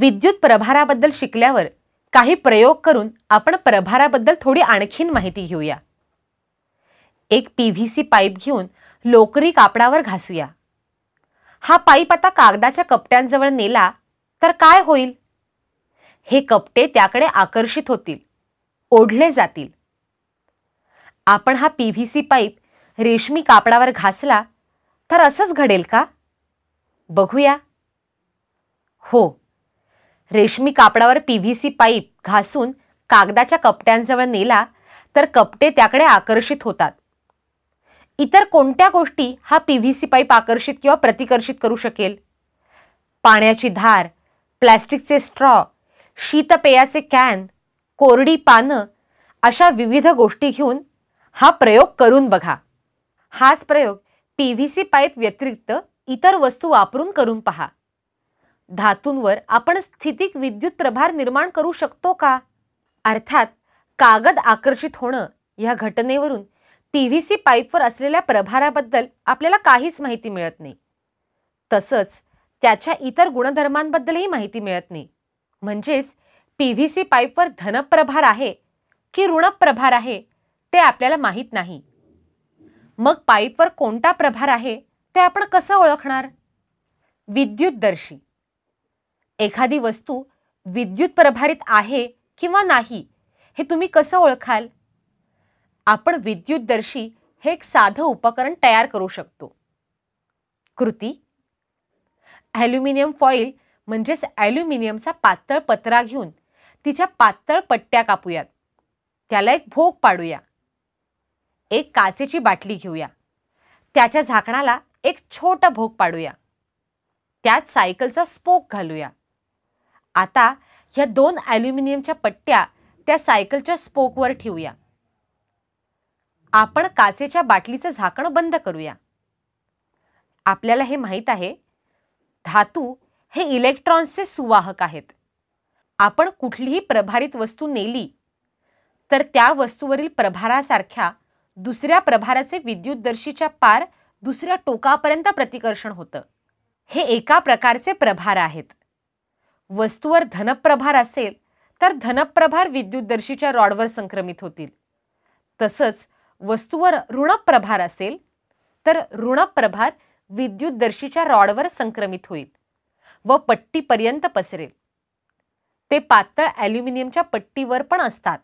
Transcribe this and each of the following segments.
विद्युत प्रभाराबद्दल शिकल्यावर काही प्रयोग करून आपण प्रभाराबद्दल थोडी आणखीन माहिती घेऊया एक पी व्ही सी पाईप घेऊन लोकरी कापडावर घासूया हा पाईप आता कागदाच्या कपट्यांजवळ नेला तर काय होईल हे कपटे त्याकडे आकर्षित होतील ओढले जातील आपण हा पी व्ही सी पाईप रेशमी कापडावर घासला तर असंच घडेल का बघूया हो रेशमी कापडावर पी व्ही सी पाईप घासून कागदाच्या कपट्यांजवळ नेला तर कपटे त्याकडे आकर्षित होतात इतर कोणत्या गोष्टी हा पी व्ही सी पाईप आकर्षित किंवा प्रतिकर्षित करू शकेल पाण्याची धार प्लॅस्टिकचे स्ट्रॉ शीतपेयाचे कॅन कोरडी पानं अशा विविध गोष्टी घेऊन हा प्रयोग करून बघा हाच प्रयोग पी व्ही सी पाईप व्यतिरिक्त इतर वस्तू वापरून करून पहा धातूंवर आपण स्थितिक विद्युत प्रभार निर्माण करू शकतो का अर्थात कागद आकर्षित होणं या घटनेवरून पी व्ही सी पाईपवर असलेल्या प्रभाराबद्दल आपल्याला काहीच माहिती मिळत नाही तसंच त्याच्या इतर गुणधर्मांबद्दलही माहिती मिळत नाही म्हणजेच पी व्ही सी पाईपवर धनप्रभार आहे की ऋणप्रभार आहे ते आपल्याला माहीत नाही मग पाईपवर कोणता प्रभार आहे ते आपण कसं ओळखणार विद्युतदर्शी एखादी वस्तू विद्युत प्रभारित आहे किंवा नाही हे तुम्ही कसं ओळखाल आपण विद्युतदर्शी हे एक साधं उपकरण तयार करू शकतो कृती ॲल्युमिनियम फॉईल म्हणजेच ॲल्युमिनियमचा पातळ पत्रा घेऊन तिच्या पातळ पट्ट्या कापूयात त्याला एक भोग पाडूया एक काचेची बाटली घेऊया त्याच्या झाकणाला एक छोटा भोग पाडूया त्यात सायकलचा स्पोक घालूया आता ह्या दोन ॲल्युमिनियमच्या पट्ट्या त्या सायकलच्या स्पोकवर ठेवूया आपण काचेच्या बाटलीचं झाकण बंद करूया आपल्याला हे माहीत आहे धातू हे इलेक्ट्रॉन्सचे सुवाहक आहेत आपण कुठलीही प्रभारित वस्तू नेली तर त्या वस्तूवरील प्रभारासारख्या दुसऱ्या प्रभाराचे विद्युतदर्शीच्या पार दुसऱ्या टोकापर्यंत प्रतिकर्षण होतं हे एका प्रकारचे प्रभार आहेत वस्तूवर धनप्रभार असेल तर धनप्रभार विद्युतदर्शीच्या रॉडवर संक्रमित होतील तसंच वस्तूवर ऋणप्रभार असेल तर ऋणप्रभार विद्युतदर्शीच्या रॉडवर संक्रमित होईल व पट्टीपर्यंत पसरेल ते पातळ ॲल्युमिनियमच्या पट्टीवर पण असतात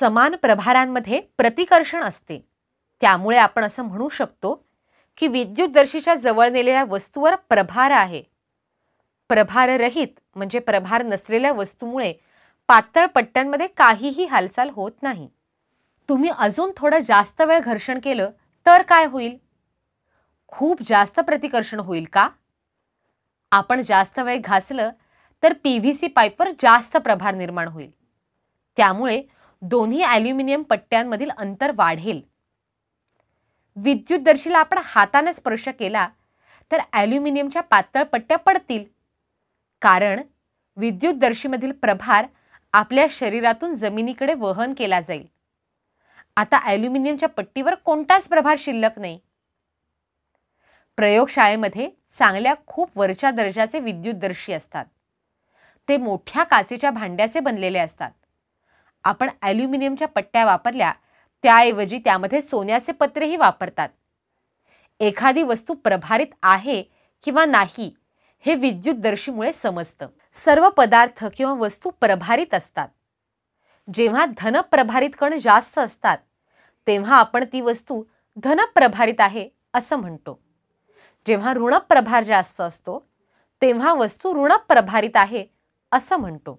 समान प्रभारांमध्ये प्रतिकर्षण असते त्यामुळे आपण असं म्हणू शकतो की विद्युतदर्शीच्या जवळ नेलेल्या वस्तूवर प्रभार आहे प्रभाररहित म्हणजे प्रभार नसलेल्या वस्तूमुळे पातळ पट्ट्यांमध्ये काहीही हालचाल होत नाही तुम्ही अजून थोडं जास्त वेळ घर्षण केलं तर काय होईल खूप जास्त प्रतिकर्षण होईल का आपण जास्त वेळ घासलं तर पी व्ही सी पाईपवर जास्त प्रभार निर्माण होईल त्यामुळे दोन्ही ॲल्युमिनियम पट्ट्यांमधील अंतर वाढेल विद्युत आपण हाताने स्पर्श केला तर ॲल्युमिनियमच्या पातळ पट्ट्या पडतील कारण विद्युतदर्शीमधील प्रभार आपल्या शरीरातून जमिनीकडे वहन केला जाईल आता ॲल्युमिनियमच्या पट्टीवर कोणताच प्रभार शिल्लक नाही प्रयोगशाळेमध्ये चांगल्या खूप वरच्या दर्जाचे विद्युतदर्शी असतात ते मोठ्या काचेच्या भांड्याचे बनलेले असतात आपण ॲल्युमिनियमच्या पट्ट्या वापरल्या त्याऐवजी त्यामध्ये सोन्याचे पत्रेही वापरतात एखादी वस्तू प्रभारित आहे किंवा नाही हे विद्युतदर्शीमुळे समजतं सर्व पदार्थ किंवा वस्तू प्रभारित असतात जेव्हा धनप्रभारित कण जास्त असतात तेव्हा आपण ती वस्तू धनप्रभारित आहे असं म्हणतो जेव्हा ऋणप्रभार जास्त असतो तेव्हा वस्तू ऋणप्रभारित आहे असं म्हणतो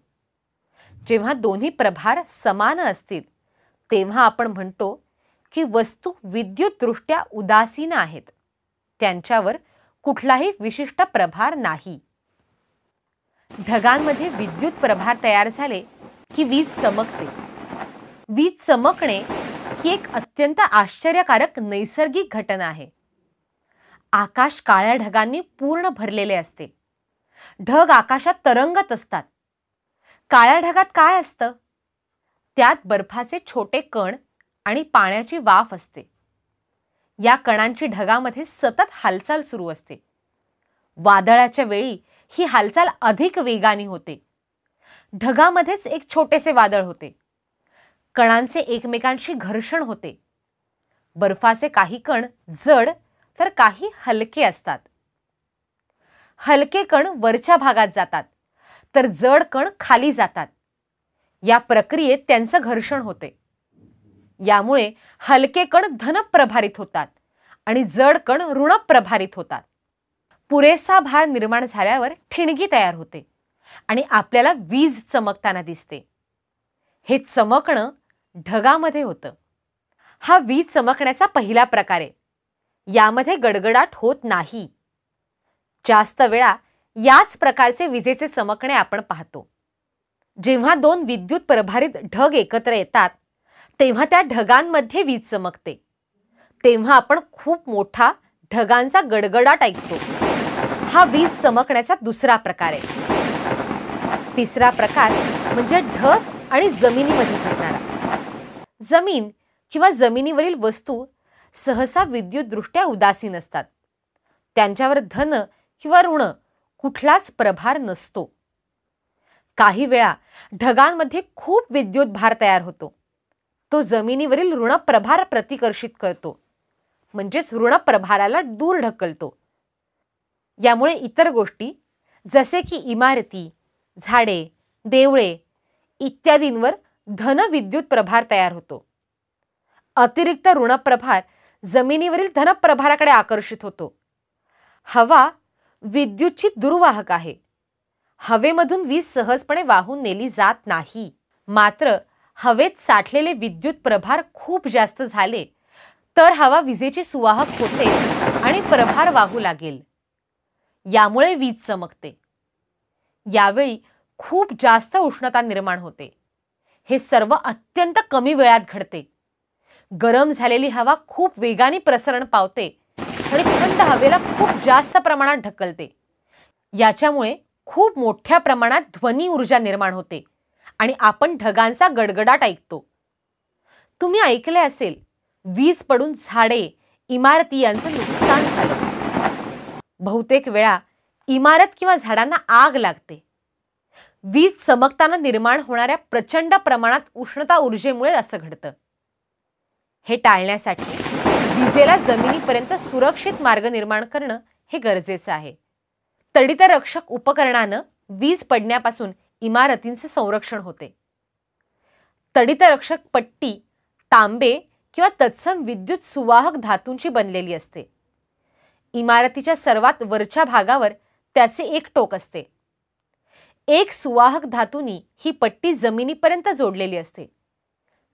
जेव्हा दोन्ही प्रभार समान असतील तेव्हा आपण म्हणतो की वस्तू विद्युतदृष्ट्या उदासीन आहेत त्यांच्यावर कुठलाही विशिष्ट प्रभार नाही ढगांमध्ये विद्युत प्रभार तयार झाले की वीज चमकते वीज चमकणे ही एक अत्यंत आश्चर्यकारक नैसर्गिक घटना आहे आकाश काळ्या ढगांनी पूर्ण भरलेले असते ढग आकाशात तरंगत असतात काळ्या ढगात काय असतं त्यात बर्फाचे छोटे कण आणि पाण्याची वाफ असते या कणांची ढगामध्ये सतत हालचाल सुरू असते वादळाच्या वेळी ही हालचाल अधिक वेगाने होते ढगामध्येच एक छोटेसे वादळ होते कणांचे एकमेकांशी घर्षण होते बर्फाचे काही कण जड तर काही हलके असतात हलके कण वरच्या भागात जातात तर जड कण खाली जातात या प्रक्रियेत त्यांचं घर्षण होते यामुळे हलके कण धनप्रभारित होतात आणि जड कण प्रभारित होतात पुरेसा भार निर्माण झाल्यावर ठिणगी तयार होते आणि आपल्याला वीज चमकताना दिसते हे चमकणं ढगामध्ये होतं हा वीज चमकण्याचा पहिला प्रकार आहे यामध्ये गडगडाट होत नाही जास्त वेळा याच प्रकारचे विजेचे चमकणे आपण पाहतो जेव्हा दोन विद्युत प्रभारित ढग एकत्र येतात तेव्हा त्या ढगांमध्ये वीज चमकते तेव्हा आपण खूप मोठा ढगांचा गडगडाट ऐकतो हा वीज चमकण्याचा दुसरा प्रकार आहे तिसरा प्रकार म्हणजे ढग आणि जमिनीमध्ये घडणारा जमीन किंवा जमिनीवरील वस्तू सहसा विद्युतदृष्ट्या उदासीन असतात त्यांच्यावर धन किंवा ऋण कुठलाच प्रभार नसतो काही वेळा ढगांमध्ये खूप विद्युत भार तयार होतो तो जमिनीवरील ऋणप्रभार प्रतिकर्षित करतो म्हणजेच ऋणप्रभाराला दूर ढकलतो यामुळे इतर गोष्टी जसे की इमारती झाडे देवळे इत्यादींवर धनविद्युत प्रभार तयार होतो अतिरिक्त प्रभार जमिनीवरील धनप्रभाराकडे आकर्षित होतो हवा विद्युतची दुर्वाहक आहे हवेमधून वीज सहजपणे वाहून नेली जात नाही मात्र हवेत साठलेले विद्युत प्रभार खूप जास्त झाले तर हवा विजेची सुवाहक होते आणि प्रभार वाहू लागेल यामुळे वीज चमकते यावेळी खूप जास्त उष्णता निर्माण होते हे सर्व अत्यंत कमी वेळात घडते गरम झालेली हवा खूप वेगाने प्रसरण पावते आणि थंड हवेला खूप जास्त प्रमाणात ढकलते याच्यामुळे खूप मोठ्या प्रमाणात ध्वनी ऊर्जा निर्माण होते आणि आपण ढगांचा गडगडाट ऐकतो तुम्ही ऐकले असेल वीज पडून झाडे इमारती यांचं नुकसान झालं बहुतेक वेळा इमारत किंवा झाडांना आग लागते वीज चमकताना निर्माण होणाऱ्या प्रचंड प्रमाणात उष्णता ऊर्जेमुळे असं घडतं हे टाळण्यासाठी विजेला जमिनीपर्यंत सुरक्षित मार्ग निर्माण करणं हे गरजेचं आहे तडितरक्षक उपकरणानं वीज पडण्यापासून इमारतींचे संरक्षण होते तडितरक्षक पट्टी तांबे किंवा तत्सम विद्युत सुवाहक धातूंची बनलेली असते इमारतीच्या सर्वात वरच्या भागावर त्याचे एक टोक असते एक सुवाहक धातूनी ही पट्टी जमिनीपर्यंत जोडलेली असते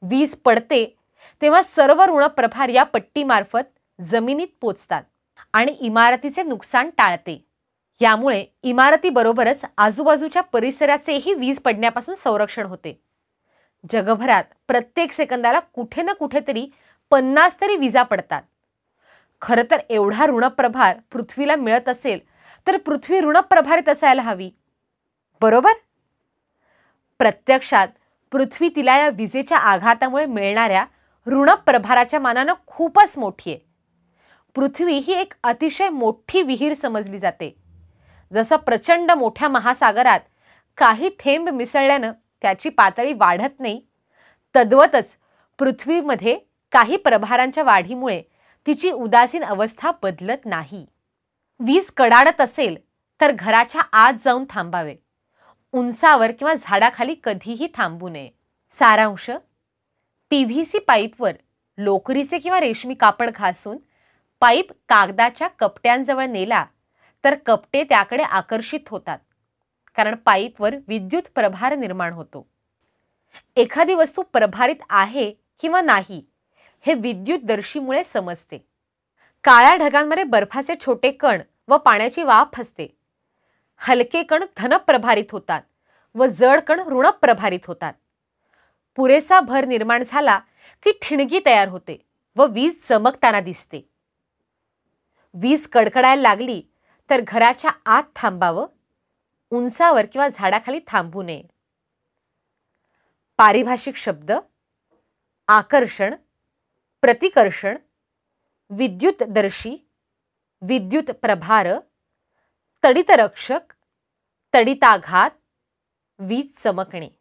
वीज पडते तेव्हा सर्व ऋण प्रभार या पट्टीमार्फत जमिनीत पोचतात आणि इमारतीचे नुकसान टाळते यामुळे इमारतीबरोबरच आजूबाजूच्या परिसराचेही वीज पडण्यापासून संरक्षण होते जगभरात प्रत्येक सेकंदाला कुठे ना कुठेतरी पन्नास तरी विजा पडतात खरं तर एवढा ऋणप्रभार पृथ्वीला मिळत असेल तर पृथ्वी ऋणप्रभारित असायला हवी बरोबर प्रत्यक्षात पृथ्वी तिला या विजेच्या आघातामुळे मिळणाऱ्या ऋणप्रभाराच्या मानानं खूपच मोठी आहे पृथ्वी ही एक अतिशय मोठी विहीर समजली जाते जसं प्रचंड मोठ्या महासागरात काही थेंब मिसळल्यानं त्याची पातळी वाढत नाही तद्वतच पृथ्वीमध्ये काही प्रभारांच्या वाढीमुळे तिची उदासीन अवस्था बदलत नाही वीज कडाडत असेल तर घराच्या आत जाऊन थांबावे उंचावर किंवा झाडाखाली कधीही थांबू नये सारांश पी व्ही सी पाईपवर लोकरीचे किंवा रेशमी कापड घासून पाईप कागदाच्या कपट्यांजवळ नेला तर कपटे त्याकडे आकर्षित होतात कारण पाईपवर विद्युत प्रभार निर्माण होतो एखादी वस्तू प्रभारित आहे किंवा नाही हे विद्युत दर्शीमुळे समजते काळ्या ढगांमध्ये बर्फाचे छोटे कण व पाण्याची वाफ असते हलके कण धनप्रभारित होतात व जड कण ऋण प्रभारित होतात पुरेसा भर निर्माण झाला की ठिणगी तयार होते व वीज चमकताना दिसते वीज कडकडायला लागली तर घराच्या आत थांबावं उंचावर किंवा झाडाखाली थांबू नये पारिभाषिक शब्द आकर्षण प्रतिकर्षण विद्युतदर्शी विद्युत प्रभार तडितरक्षक तडिताघात वीज चमकणे